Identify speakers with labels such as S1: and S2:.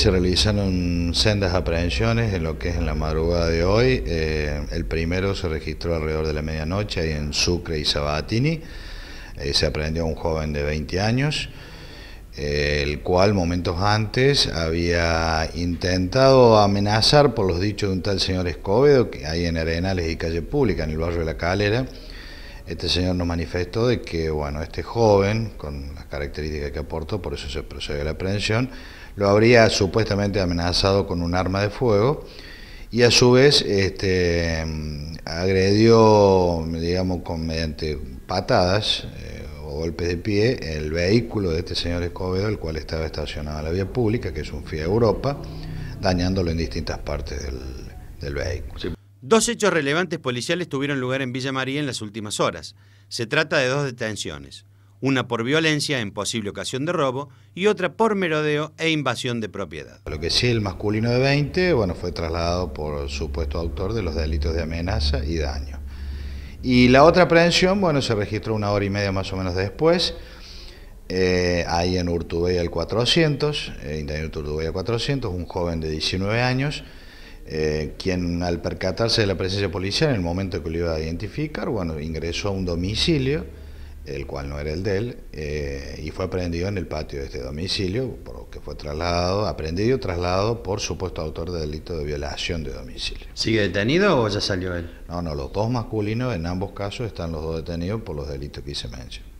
S1: Se realizaron sendas aprehensiones en lo que es en la madrugada de hoy. Eh, el primero se registró alrededor de la medianoche ahí en Sucre y Sabatini. Eh, se aprehendió a un joven de 20 años, eh, el cual momentos antes había intentado amenazar por los dichos de un tal señor Escobedo, que hay en Arenales y Calle Pública, en el barrio de La Calera, este señor nos manifestó de que, bueno, este joven, con las características que aportó, por eso se procede a la aprehensión, lo habría supuestamente amenazado con un arma de fuego y a su vez este, agredió, digamos, con, mediante patadas eh, o golpes de pie el vehículo de este señor Escobedo, el cual estaba estacionado en la vía pública, que es un FIA Europa, dañándolo en distintas partes del, vehículo.
S2: Dos hechos relevantes policiales tuvieron lugar en Villa María en las últimas horas. Se trata de dos detenciones, una por violencia en posible ocasión de robo y otra por merodeo e invasión de propiedad.
S1: Lo que sí, el masculino de 20, bueno, fue trasladado por supuesto autor de los delitos de amenaza y daño. Y la otra aprehensión, bueno, se registró una hora y media más o menos después, eh, ahí en Urtubey al 400, eh, al 400, un joven de 19 años, eh, quien al percatarse de la presencia policial en el momento que lo iba a identificar, bueno, ingresó a un domicilio, el cual no era el de él, eh, y fue aprendido en el patio de este domicilio, por lo que fue trasladado, aprendido, trasladado por supuesto autor de delito de violación de domicilio. ¿Sigue detenido o ya salió él? No, no, los dos masculinos en ambos casos están los dos detenidos por los delitos que hice mención.